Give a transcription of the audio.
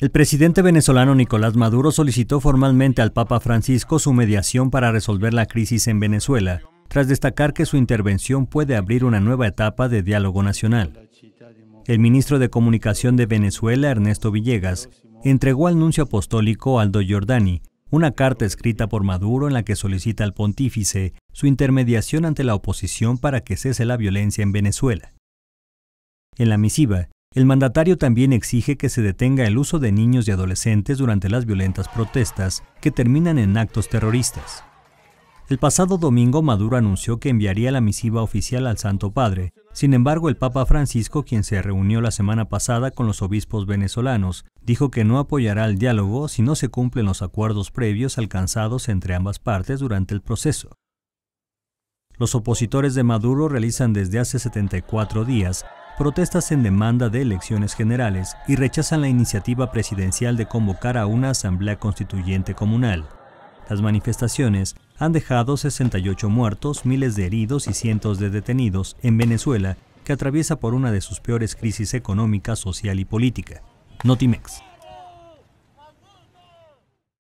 El presidente venezolano Nicolás Maduro solicitó formalmente al Papa Francisco su mediación para resolver la crisis en Venezuela, tras destacar que su intervención puede abrir una nueva etapa de diálogo nacional. El ministro de Comunicación de Venezuela, Ernesto Villegas, entregó al nuncio apostólico Aldo Giordani una carta escrita por Maduro en la que solicita al pontífice su intermediación ante la oposición para que cese la violencia en Venezuela. En la misiva, el mandatario también exige que se detenga el uso de niños y adolescentes durante las violentas protestas que terminan en actos terroristas. El pasado domingo Maduro anunció que enviaría la misiva oficial al Santo Padre. Sin embargo, el Papa Francisco, quien se reunió la semana pasada con los obispos venezolanos, dijo que no apoyará el diálogo si no se cumplen los acuerdos previos alcanzados entre ambas partes durante el proceso. Los opositores de Maduro realizan desde hace 74 días protestas en demanda de elecciones generales y rechazan la iniciativa presidencial de convocar a una asamblea constituyente comunal. Las manifestaciones han dejado 68 muertos, miles de heridos y cientos de detenidos en Venezuela, que atraviesa por una de sus peores crisis económica, social y política. Notimex.